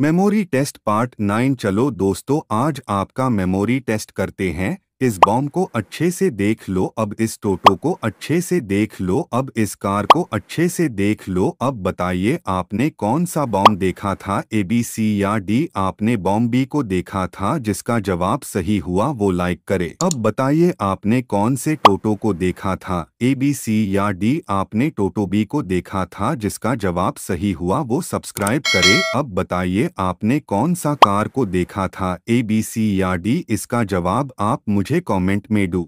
memory test part nine चलो दोस्तों आज आपका मेमोरी टेस्ट करते हैं इस बॉम को अच्छे से देख लो अब इस टोटो को अच्छे से देख लो अब इस कार को अच्छे से देख लो अब बताइए आपने कौन सा बॉम्ब देखा था ए बी सी या डी आपने बॉम बी को देखा था जिसका जवाब सही हुआ वो लाइक करे अब बताइए आपने कौन से टोटो को देखा था ए बी सी या डी आपने टोटो बी को देखा था जिसका जवाब सही हुआ वो सब्सक्राइब करे अब बताइए आपने कौन सा कार को देखा था ए बी सी या डी इसका जवाब आप मुझे मुझे कमेंट में डू